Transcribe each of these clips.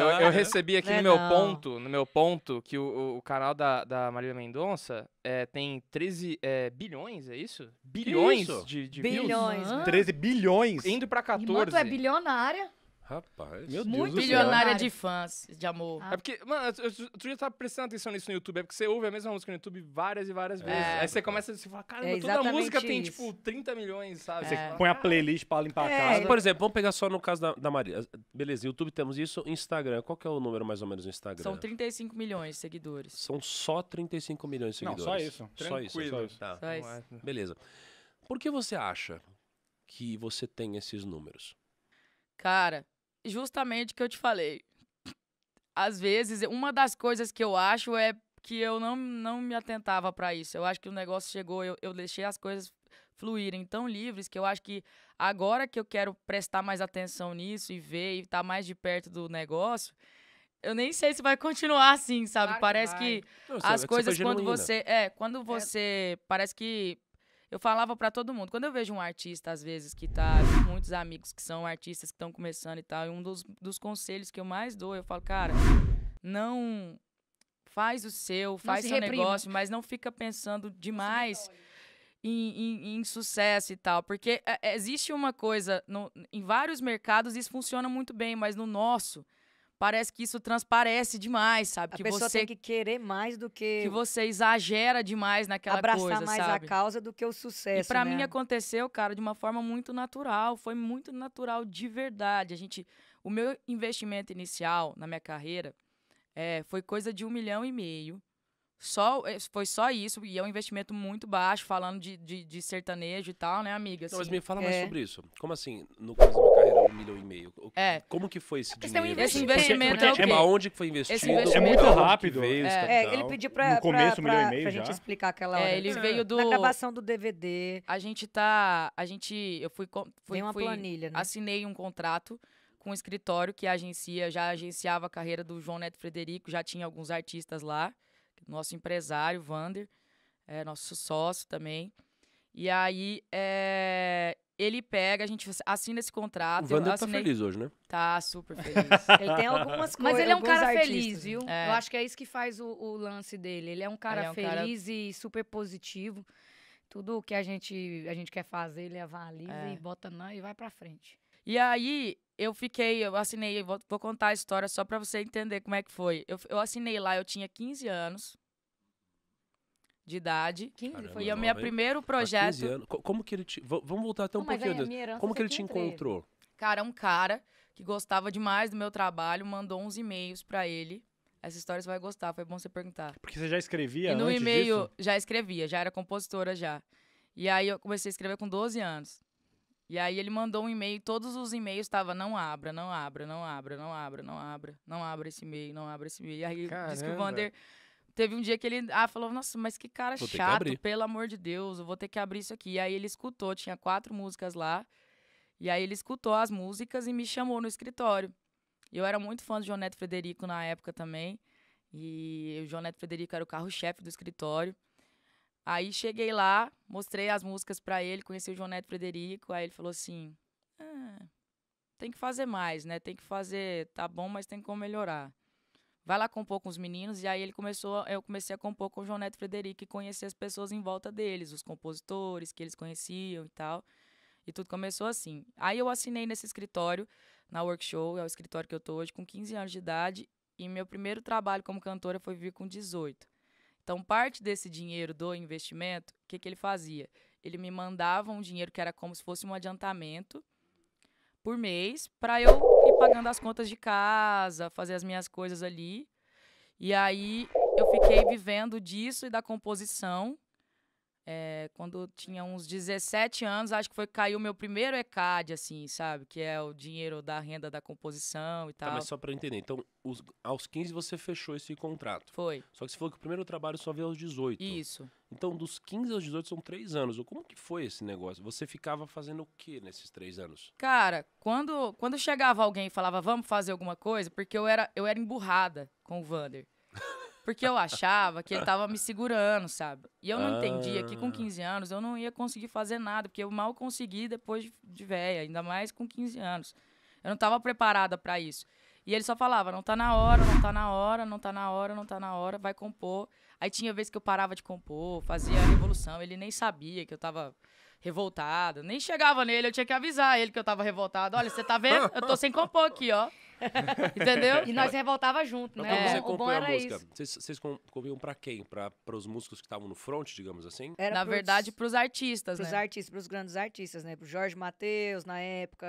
eu, eu, recebi aqui é no meu não. ponto, no meu ponto, que o, o canal da, da Marília Mendonça é, tem 13 é, bilhões, é isso? Bilhões isso? de, de bilhões. views. Bilhões. 13 bilhões. Indo pra 14. Enquanto é bilionária. Rapaz, meu Deus Muito bilionária de fãs, de amor. Ah. É porque, mano, tu já tá prestando atenção nisso no YouTube, é porque você ouve a mesma música no YouTube várias e várias é. vezes. É. Aí você começa a se falar, caramba, é toda música isso. tem, tipo, 30 milhões, sabe? É. Você fala, põe a playlist pra limpar a é. casa. Por exemplo, vamos pegar só no caso da, da Maria. Beleza, YouTube temos isso, Instagram. Qual que é o número mais ou menos no Instagram? São 35 milhões de seguidores. São só 35 milhões de seguidores. Não, só isso. Só isso, só isso. Tá. Só isso. É. Beleza. Por que você acha que você tem esses números? Cara, justamente o que eu te falei. Às vezes, uma das coisas que eu acho é que eu não, não me atentava para isso. Eu acho que o negócio chegou, eu, eu deixei as coisas fluírem tão livres que eu acho que agora que eu quero prestar mais atenção nisso e ver e estar tá mais de perto do negócio, eu nem sei se vai continuar assim, sabe? Claro parece que, Não, as coisas quando genuína. você é, quando é. você é. parece que eu falava para todo mundo, quando eu vejo um artista, às vezes, que tá. Muitos amigos que são artistas que estão começando e tal, e um dos, dos conselhos que eu mais dou, eu falo, cara, não faz o seu, faz seu reprima. negócio, mas não fica pensando demais. Em, em, em, sucesso e tal. Porque é, existe uma coisa, no, em vários mercados isso funciona muito bem, mas no nosso, parece que isso transparece demais, sabe? A que pessoa você, tem que querer mais do que... Que você exagera demais naquela abraçar coisa, Abraçar mais sabe? a causa do que o sucesso, E pra né? mim aconteceu, cara, de uma forma muito natural. Foi muito natural de verdade. A gente... O meu investimento inicial na minha carreira é, foi coisa de um milhão e meio. Só, é, foi só isso, e é um investimento muito baixo, falando de, de, de sertanejo e tal, né, amiga? Assim, não, mas assim. me fala é. mais sobre isso. Como assim, no começo da minha carreira, um milhão e meio? É. Como que foi esse dinheiro? Esse é investimento porque, porque é, é, é onde foi investido? É muito rápido. Veio, é. ele pediu para no começo, pra, um milhão e meio pra já. gente explicar aquela hora. ele veio do... Na gravação do DVD. A gente tá... A gente... Eu fui... fui Tem uma fui, planilha, né? Assinei um contrato com um escritório que agencia, já agenciava a carreira do João Neto Frederico, já tinha alguns artistas lá nosso empresário, Vander, é, nosso sócio também. E aí é, ele pega, a gente assina esse contrato. O Vander tá assinei... tá feliz hoje, né? Tá super feliz. ele tem algumas coisas. Mas ele é um cara artistas, feliz, viu? É. Eu acho que é isso que faz o, o lance dele. Ele é um cara é um feliz cara... e super positivo. Tudo o que a gente, a gente quer fazer, ele avalia é. e bota não e vai pra frente. E aí, eu fiquei, eu assinei, vou, vou contar a história só para você entender como é que foi. Eu, eu assinei lá, eu tinha 15 anos de idade. 15 Caramba, foi o meu primeiro projeto. Como que ele te. Vamos voltar até um pouquinho. É, como que ele te encontrou? Cara, um cara que gostava demais do meu trabalho mandou uns e-mails para ele. Essa história você vai gostar, foi bom você perguntar. Porque você já escrevia e no e-mail, já escrevia, já era compositora já. E aí eu comecei a escrever com 12 anos. E aí ele mandou um e-mail, todos os e-mails estavam não abra, não abra, não abra, não abra, não abra, não abra esse e-mail, não abra esse e-mail. E aí Caramba. que o Vander teve um dia que ele ah, falou, nossa, mas que cara vou chato, pelo amor de Deus, eu vou ter que abrir isso aqui. E aí ele escutou, tinha quatro músicas lá. E aí ele escutou as músicas e me chamou no escritório. Eu era muito fã do João Neto Frederico na época também. E o João Neto Frederico era o carro-chefe do escritório. Aí cheguei lá, mostrei as músicas para ele, conheci o João Neto Frederico, aí ele falou assim: ah, tem que fazer mais, né? Tem que fazer, tá bom, mas tem como melhorar. Vai lá compor com os meninos, e aí ele começou, eu comecei a compor com o João Neto Frederico e conheci as pessoas em volta deles, os compositores que eles conheciam e tal. E tudo começou assim. Aí eu assinei nesse escritório, na Workshop, é o escritório que eu tô hoje, com 15 anos de idade, e meu primeiro trabalho como cantora foi vir com 18. Então, parte desse dinheiro do investimento, o que, que ele fazia? Ele me mandava um dinheiro que era como se fosse um adiantamento por mês para eu ir pagando as contas de casa, fazer as minhas coisas ali. E aí eu fiquei vivendo disso e da composição é, quando eu tinha uns 17 anos, acho que foi que caiu o meu primeiro ECAD, assim, sabe? Que é o dinheiro da renda da composição e tal. Tá, mas só pra entender. Então, os, aos 15 você fechou esse contrato. Foi. Só que você falou que o primeiro trabalho só veio aos 18. Isso. Então, dos 15 aos 18 são três anos. Como que foi esse negócio? Você ficava fazendo o que nesses três anos? Cara, quando, quando chegava alguém e falava, vamos fazer alguma coisa, porque eu era, eu era emburrada com o Vander. Porque eu achava que ele tava me segurando, sabe? E eu não ah. entendia que com 15 ah. anos eu não ia conseguir fazer nada, porque eu mal consegui depois de velha, ainda mais com 15 anos. Eu não tava preparada para isso. E ele só falava: não tá na hora, não tá na hora, não tá na hora, não tá na hora, vai compor. Aí tinha vezes que eu parava de compor, fazia a revolução, ele nem sabia que eu tava revoltada. Nem chegava nele, eu tinha que avisar ele que eu tava revoltada. Olha, você tá vendo? Eu tô sem compor aqui, ó. Entendeu? É. E nós revoltava junto, né? Você O bom era isso. Vocês, vocês comiam pra quem? para os músicos que estavam no front, digamos assim? Era Na pros, verdade, pros artistas, pros né? Pros artistas, pros grandes artistas, né? Pro Jorge Matheus, na época,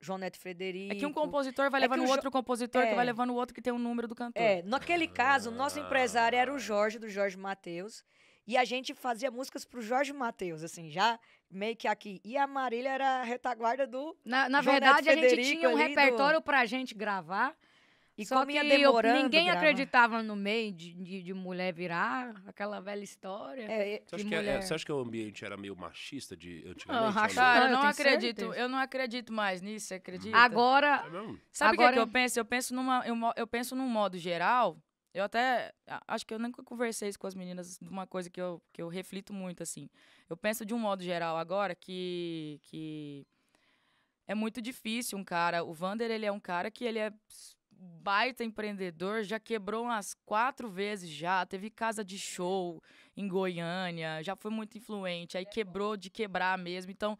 João Neto Frederico. É que um compositor vai é levando o outro jo... compositor, é. que vai levando o outro que tem o um número do cantor. É, naquele caso, caso, nosso ah. empresário era o Jorge, do Jorge Matheus. E a gente fazia músicas pro Jorge Matheus, assim, já meio que aqui. E a Marília era a retaguarda do. Na, na verdade, a gente tinha um repertório do... pra gente gravar. E só que demorando. Eu, ninguém grava. acreditava no meio de, de, de, mulher virar, aquela velha história. É, você, acha mulher... que, é, é você acha que o ambiente era meio machista de ah, antigamente? Não, cara, eu não eu acredito. Certeza. Eu não acredito mais nisso, acredita? Agora. É Sabe o agora... que, é que eu penso? Eu penso, numa, eu, eu penso num modo geral eu até acho que eu nunca conversei com as meninas de uma coisa que eu, que eu reflito muito, assim. Eu penso de um modo geral agora que, que é muito difícil um cara. O Vander, ele é um cara que ele é baita empreendedor, já quebrou umas quatro vezes já, teve casa de show em Goiânia, já foi muito influente, aí é quebrou de quebrar mesmo. Então,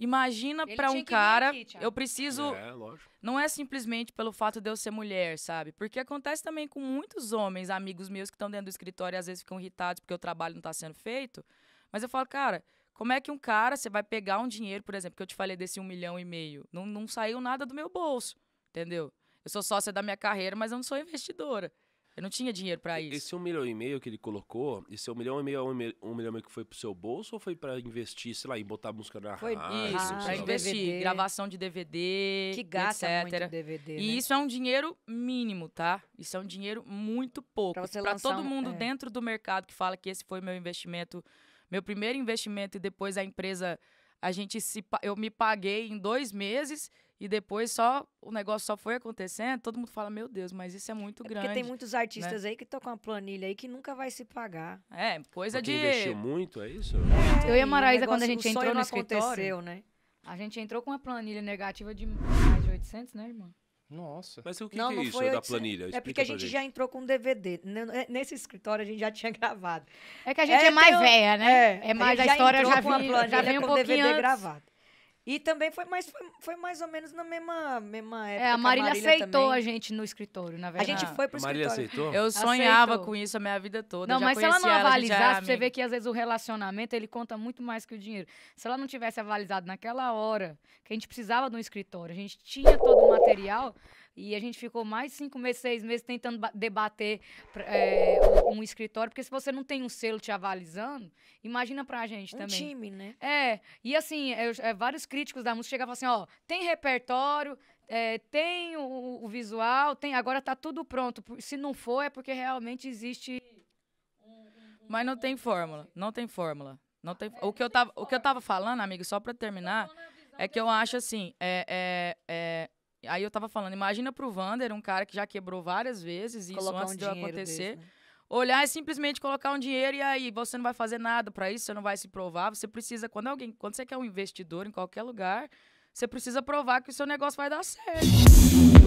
Imagina para um cara, aqui, eu preciso. É, lógico. Não é simplesmente pelo fato de eu ser mulher, sabe? Porque acontece também com muitos homens, amigos meus que estão dentro do escritório e às vezes ficam irritados porque o trabalho não está sendo feito. Mas eu falo, cara, como é que um cara, você vai pegar um dinheiro, por exemplo, que eu te falei desse um milhão e meio, não, não saiu nada do meu bolso, entendeu? Eu sou sócia da minha carreira, mas eu não sou investidora. Eu não tinha dinheiro para isso. Esse um milhão e meio que ele colocou, esse um milhão e meio é um, milhão e meio que foi pro seu bolso ou foi para investir, sei lá, em botar música na foi rádio? Isso, pra investir. DVD. Gravação de DVD, Que gasta etc. muito DVD, E né? isso é um dinheiro mínimo, tá? Isso é um dinheiro muito pouco. Para todo um- mundo é. dentro do mercado que fala que esse foi meu investimento, meu primeiro investimento e depois a empresa, a gente se... Eu me paguei em dois meses... E depois só o negócio só foi acontecendo, todo mundo fala, meu Deus, mas isso é muito é grande. Porque tem muitos né? artistas né? aí que tocam uma planilha aí que nunca vai se pagar. É, coisa porque de. investiu muito, é isso? É, eu e a Maraísa, quando a gente entrou no escritório, né? A gente entrou com uma planilha negativa de mais de 800, né, irmã? Nossa. Mas o que, não, que é isso da planilha? Explica é porque a gente, gente, já entrou com um DVD. Nesse escritório a gente já tinha gravado. É que a gente é, é mais velha, né? É, é mais a, a história já vem já um pouquinho DVD antes. gravado. E também foi mais, foi, foi, mais ou menos na mesma, mesma época. É, a Marília, a Marília aceitou também. a gente no escritório, na verdade. A gente foi pro a Marília escritório. aceitou? Eu sonhava aceitou. com isso a minha vida toda. Não, mas se ela não avalizasse, é você vê que às vezes o relacionamento ele conta muito mais que o dinheiro. Se ela não tivesse avalizado naquela hora que a gente precisava de um escritório, a gente tinha todo o material, e a gente ficou mais cinco meses, seis meses tentando debater é, um escritório, porque se você não tem um selo te avalizando, imagina pra gente um também. Um time, né? É, e assim, é, eu, é, vários críticos da música chegavam assim, ó, tem repertório, é, tem o, o, visual, tem agora tá tudo pronto. Se não for, é porque realmente existe... Mas não tem fórmula, não tem fórmula. Não tem, é, o, que eu tava, o que eu tava falando, amigo, só pra terminar, é que eu acho assim, é, é, é Aí eu tava falando, imagina pro Vander, um cara que já quebrou várias vezes, e isso antes um de acontecer. Desse, né? Olhar é simplesmente colocar um dinheiro e aí você não vai fazer nada para isso, você não vai se provar. Você precisa, quando alguém, quando você quer um investidor em qualquer lugar, você precisa provar que o seu negócio vai dar certo.